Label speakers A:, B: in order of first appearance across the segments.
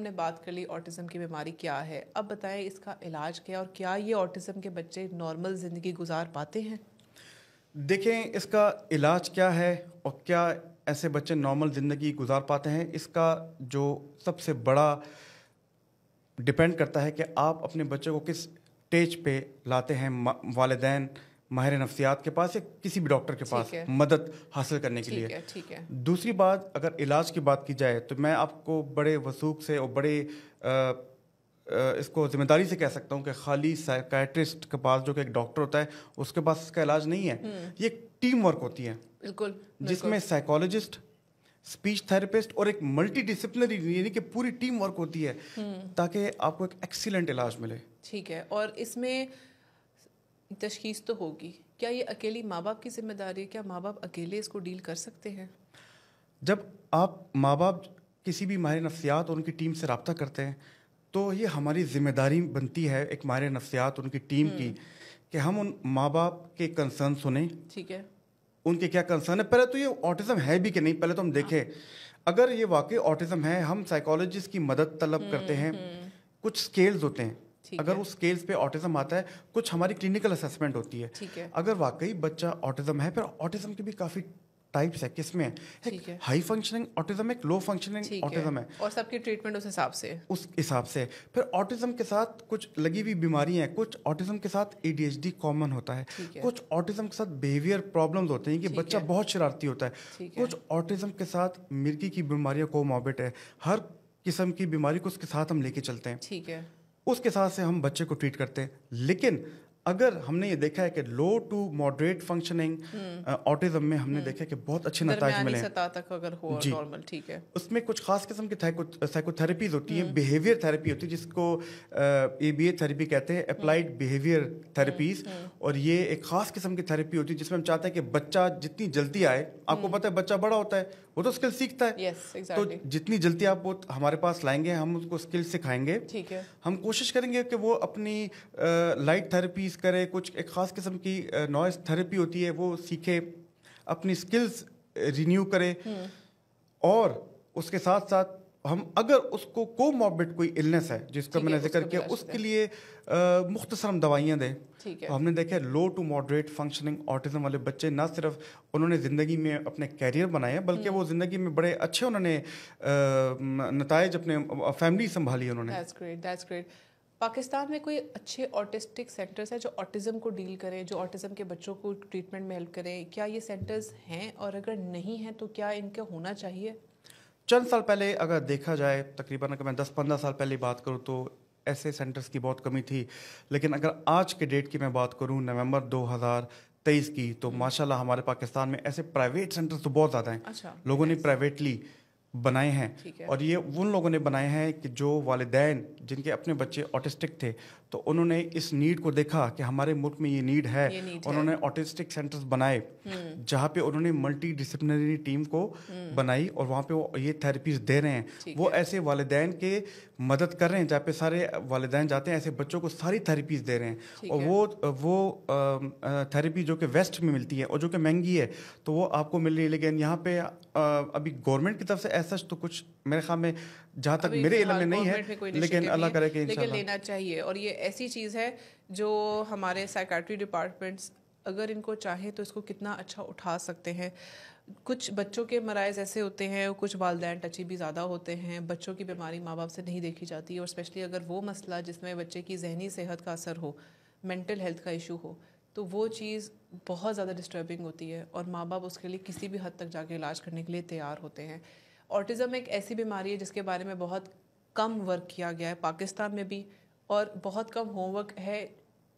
A: हमने बात कर ली ऑटिज़म की बीमारी क्या है अब बताएं इसका इलाज क्या है और क्या ये ऑटिज़म के बच्चे नॉर्मल ज़िंदगी गुजार पाते हैं
B: देखें इसका इलाज क्या है और क्या ऐसे बच्चे नॉर्मल ज़िंदगी गुजार पाते हैं इसका जो सबसे बड़ा डिपेंड करता है कि आप अपने बच्चों को किस स्टेज पे लाते हैं वालदेन माहिर नफ्सियात के पास या किसी भी डॉक्टर के पास मदद हासिल करने के लिए है, ठीक है दूसरी बात अगर इलाज की बात की जाए तो मैं आपको बड़े वसूख से और बड़े आ, आ, इसको जिम्मेदारी से कह सकता हूँ कि खाली साइकाट्रिस्ट के पास जो कि एक डॉक्टर होता है उसके पास इसका इलाज नहीं है हम्म। ये टीम वर्क होती है
A: बिल्कुल जिसमें
B: साइकोलॉजिस्ट स्पीच थेरेपिस्ट और एक मल्टी डिसिप्लिनरी यानी कि पूरी टीम वर्क होती है हम्म। ताकि आपको एक एक्सीलेंट इलाज मिले
A: ठीक है और इसमें तशखीस तो होगी क्या ये अकेली माँ बाप की जिम्मेदारी है क्या माँ बाप अकेले इसको डील कर सकते हैं
B: जब आप माँ बाप किसी भी माहिर नफ्सियात और उनकी टीम से रबता करते हैं तो ये हमारी जिम्मेदारी बनती है एक माहिर नफ्सियात उनकी टीम की हम्म। कि हम उन माँ बाप के कंसर्न सुने ठीक है उनके क्या कंसर्न है पहले तो ये ऑटिज़म है भी कि नहीं पहले तो हम देखें हाँ। अगर ये वाकई ऑटिज़म है हम साइकोलॉजिस्ट की मदद तलब हम्म, करते हैं हम्म। कुछ स्केल्स होते हैं अगर उस स्केल्स पे ऑटिज्म आता है कुछ हमारी क्लिनिकल असेसमेंट होती है ठीक है अगर वाकई बच्चा ऑटिज्म है पर ऑटिज्म के भी काफ़ी टाइप्स है किसमें है हाई फंक्शनिंग ऑटिज्म एक लो फंक्शनिंग ऑटिज्म है
A: और सबके ट्रीटमेंट उस हिसाब से
B: उस हिसाब से फिर ऑटिज्म के साथ कुछ लगी हुई बीमारियां हैं कुछ ऑटिज्म के साथ एडीएचडी कॉमन होता है कुछ ऑटिज्म के साथ बिहेवियर प्रॉब्लम्स होते हैं कि बच्चा बहुत शरारती होता है कुछ ऑटिज्म के साथ मिर्गी की बीमारियां कोमोबिट है हर किस्म की बीमारी को उसके साथ हम लेके चलते हैं ठीक है उसके साथ से हम बच्चे को ट्रीट करते हैं लेकिन अगर हमने ये देखा है कि low to moderate functioning autism में हमने हम्म। देखा कि बहुत अच्छे नतज मिले
A: तक अगर हो जी नॉर्मल ठीक है
B: उसमें कुछ खास किस्म की साइकोथेरेपीज होती हैं बिहेवियर हम्म। थेरेपी होती है जिसको ए बी ए थेरेपी कहते हैं अप्लाइड बिहेवियर थेरेपीज और ये एक खास किस्म की थेरेपी होती है जिसमें हम चाहते हैं कि बच्चा जितनी जल्दी आए आपको हम्म। पता है बच्चा बड़ा होता है वो तो स्किल सीखता है
A: yes, तो exactly. तो
B: जितनी जल्दी आप वो हमारे पास लाएंगे हम उसको स्किल सिखाएंगे ठीक है हम कोशिश करेंगे कि वो अपनी लाइट थेरेपी एक्टिविटीज़ करे कुछ एक ख़ास किस्म की नॉइस थेरेपी होती है वो सीखे अपनी स्किल्स रिन्यू करे और उसके साथ साथ हम अगर उसको को मॉबिट कोई इलनेस है जिसका मैंने जिक्र किया उसके लिए हम दवाइयाँ दें तो हमने देखा low to moderate functioning autism वाले बच्चे ना सिर्फ उन्होंने ज़िंदगी में अपने कैरियर बनाए बल्कि वो ज़िंदगी में बड़े अच्छे उन्होंने नतज अपने फैमिली संभाली उन्होंने
A: पाकिस्तान में कोई अच्छे ऑटिस्टिक सेंटर्स हैं जो ऑटिज़म को डील करें जो ऑटिज़म के बच्चों को ट्रीटमेंट में हेल्प करें क्या ये सेंटर्स हैं और अगर नहीं हैं तो क्या इनका होना चाहिए
B: चंद साल पहले अगर देखा जाए तकरीबन अगर मैं दस पंद्रह साल पहले बात करूँ तो ऐसे सेंटर्स की बहुत कमी थी लेकिन अगर आज के डेट की मैं बात करूँ नवम्बर दो तेईस की तो हम्म। माशाल्लाह हमारे पाकिस्तान में ऐसे प्राइवेट सेंटर्स तो बहुत ज़्यादा हैं अच्छा, लोगों ने प्राइवेटली बनाए हैं है। और ये उन लोगों ने बनाए हैं कि जो वालदेन जिनके अपने बच्चे ऑटिस्टिक थे तो उन्होंने इस नीड को देखा कि हमारे मुल्क में ये नीड है उन्होंने ऑटिस्टिक सेंटर्स बनाए हम्म। जहाँ पे उन्होंने मल्टी डिसिप्लिनरी टीम को हम्म। बनाई और वहाँ पे वो ये थेरेपीज दे रहे हैं वो है। ऐसे वालदेन के मदद कर रहे हैं जहाँ पे सारे वालदेन जाते हैं ऐसे बच्चों को सारी थेरेपीज दे रहे हैं और वो वो थेरेपी जो कि वेस्ट में मिलती है और जो कि महंगी है तो वो आपको मिल रही है लेकिन यहाँ पे अभी गवर्नमेंट की तरफ से ऐसा तो कुछ मेरे ख्याल में जहाँ तक मेरे इलाके में नहीं है लेकिन करे कि लेकिन लेना
A: चाहिए और ये ऐसी चीज़ है जो हमारे साइकाट्री डिपार्टमेंट्स अगर इनको चाहे तो इसको कितना अच्छा उठा सकते हैं कुछ बच्चों के मराइज ऐसे होते हैं कुछ वालदेन टची भी ज़्यादा होते हैं बच्चों की बीमारी माँ बाप से नहीं देखी जाती और स्पेशली अगर वो मसला जिसमें बच्चे की जहनी सेहत का असर हो मेंटल हेल्थ का इशू हो तो वो चीज़ बहुत ज़्यादा डिस्टर्बिंग होती है और माँ बाप उसके लिए किसी भी हद तक जाके इलाज करने के लिए तैयार होते हैं ऑटिज़म एक ऐसी बीमारी है जिसके बारे में बहुत कम वर्क किया गया है पाकिस्तान में भी और बहुत कम होमवर्क है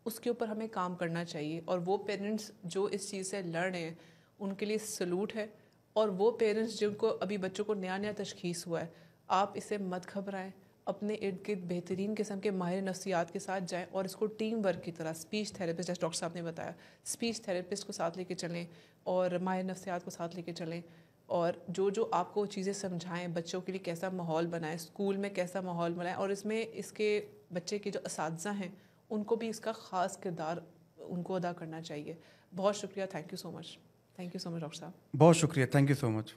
A: उसके ऊपर हमें काम करना चाहिए और वो पेरेंट्स जो इस चीज़ से लड़ रहे हैं उनके लिए सलूट है और वो पेरेंट्स जिनको अभी बच्चों को नया नया तशखीस हुआ है आप इसे मत घबराएं अपने इर्द गिर्द बेहतरीन किस्म के माहिर नफ्सियात के साथ जाएं और इसको टीम वर्क की तरह स्पीच थेरेपिस्ट जैसे डॉक्टर साहब ने बताया स्पीच थेरेपिस्ट को साथ लेके चलें और माहिर नफ्सियात को साथ लेके चलें और जो जो आपको चीज़ें समझाएं बच्चों के लिए कैसा माहौल बनाएं स्कूल में कैसा माहौल बनाएं और इसमें इसके बच्चे के जो इस हैं उनको भी इसका ख़ास किरदार उनको अदा करना चाहिए बहुत शुक्रिया thank you so much thank you so much doctor साहब
B: बहुत शुक्रिया थैंक यू सो मच